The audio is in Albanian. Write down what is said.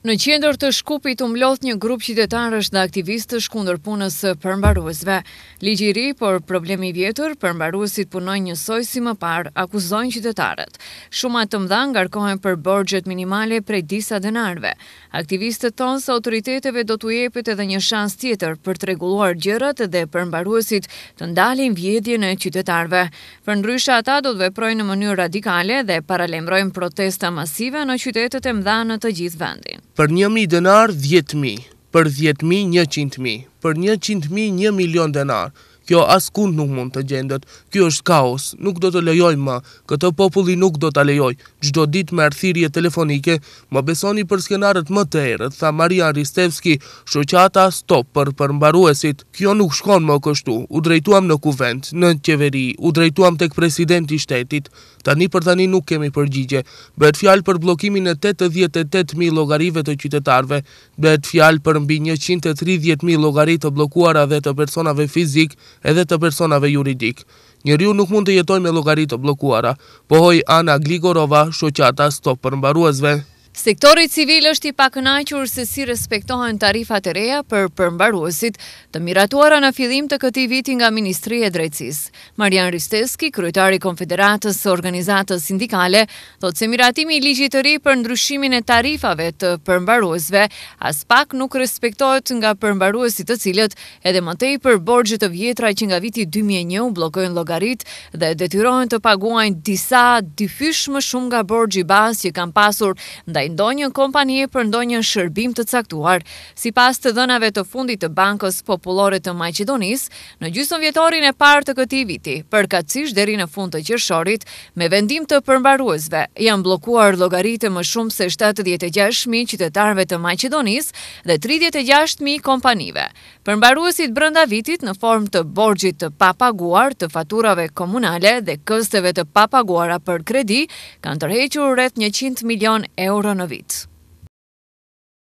Në qendër të shkupit umlot një grup qytetarës dhe aktivistës kundër punës përmbaruesve. Ligjiri, por problemi vjetër, përmbaruesit punojnë njësoj si më par, akuzojnë qytetarët. Shumat të mdha ngarkohen për borgjet minimale prej disa denarve. Aktivistët tonë së autoriteteve do të jepit edhe një shans tjetër për të reguluar gjërat dhe përmbaruesit të ndalin vjedje në qytetarve. Për ndrysha ata do të veprojnë në mënyrë radikale dhe paralajmërojnë protesta masive në qytetet e në të gjithë vendin për 1.000 denar 10.000, për 10.000 100.000, për 100.000 1 milion denar. Kjo askund nuk mund të gjendet, kjo është kaos, nuk do të lejoj ma, këtë populli nuk do të lejoj. Gjdo dit me arthirje telefonike, më besoni për skenarët më të erët, tha Maria Ristevski, shoqata stop për përmbaruesit. Kjo nuk shkon më kështu, u drejtuam në kuvent, në qeveri, u drejtuam tek presidenti shtetit. Tani për tani nuk kemi përgjigje, bëhet fjalë për blokimin e 88.000 logarive të qytetarve, bëhet fjalë për mbi 130.000 logarit të blokuara dhe të personave fizik, edhe të personave juridik. Një nuk mund të jetoj me logaritë të blokuara, pohoj Ana Gligorova, Shoqata, Stop për mbaruazve, Sektori civil është i pakënaqur se si respektohen tarifat e reja për përmbaruesit të miratuara në fillim të këtij viti nga Ministria e Drejtësisë. Marian Risteski, kryetari i Konfederatës së Organizatës Sindikale, thotë se miratimi i ligjit të ri për ndryshimin e tarifave të përmbaruesve as pak nuk respektohet nga përmbaruesit, të cilët edhe më tej për borxhe të vjetra që nga viti 2001 u bllokojnë llogaritë dhe detyrohen të paguajnë disa dyfish më shumë nga borxhi bazë që kanë pasur ndaj ndonjë kompanije për ndonjë shërbim të caktuar. Si pas të dënave të fundit të Bankës Populore të Majqedonis, në gjysën vjetorin e partë të këti viti, përkatsish deri në fund të qërshorit, me vendim të përmbaruesve, janë blokuar logaritë më shumë se 76.000 qytetarve të Majqedonis dhe 36.000 kompanive. Përmbaruesit brënda vitit në form të borgjit të papaguar të faturave komunale dhe kësteve të papaguara për kredi, kanë tërhequr rreth 100 milion euro Ronovitz.